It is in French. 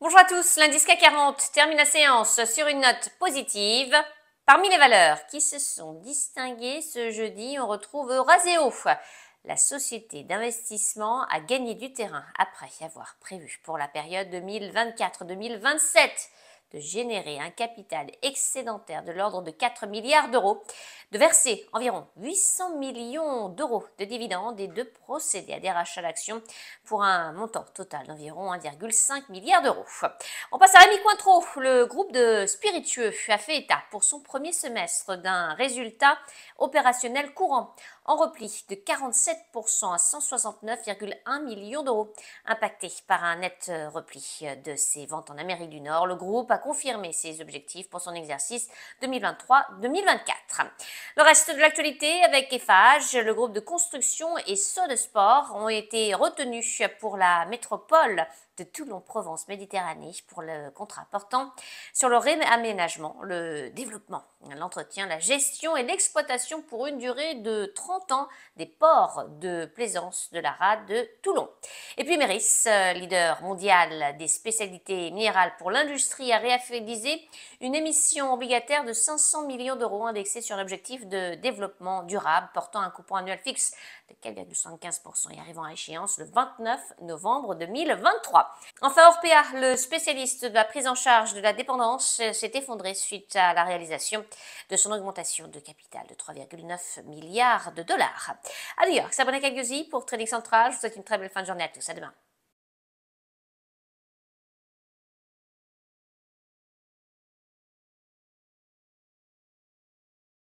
Bonjour à tous, l'indice CAC 40 termine la séance sur une note positive. Parmi les valeurs qui se sont distinguées ce jeudi, on retrouve Euraseo. La société d'investissement a gagné du terrain après avoir prévu pour la période 2024-2027 de générer un capital excédentaire de l'ordre de 4 milliards d'euros, de verser environ 800 millions d'euros de dividendes et de procéder à des rachats d'actions pour un montant total d'environ 1,5 milliard d'euros. On passe à Rémi Cointreau. Le groupe de spiritueux a fait état pour son premier semestre d'un résultat opérationnel courant en repli de 47% à 169,1 millions d'euros, impacté par un net repli de ses ventes en Amérique du Nord. Le groupe a confirmer ses objectifs pour son exercice 2023-2024. Le reste de l'actualité avec EFAGE, le groupe de construction et saut de sport ont été retenus pour la métropole de Toulon-Provence-Méditerranée pour le contrat portant sur le réaménagement, le développement, l'entretien, la gestion et l'exploitation pour une durée de 30 ans des ports de plaisance de la rade de Toulon. Et puis Méris, leader mondial des spécialités minérales pour l'industrie, a réaffilié une émission obligataire de 500 millions d'euros indexée sur l'objectif de développement durable portant un coupon annuel fixe de 4,75% et arrivant à échéance le 29 novembre 2023. Enfin, Orpea, le spécialiste de la prise en charge de la dépendance, euh, s'est effondré suite à la réalisation de son augmentation de capital de 3,9 milliards de dollars. À New York, Sabrina pour Trading Central. Je vous souhaite une très belle fin de journée à tous. À demain.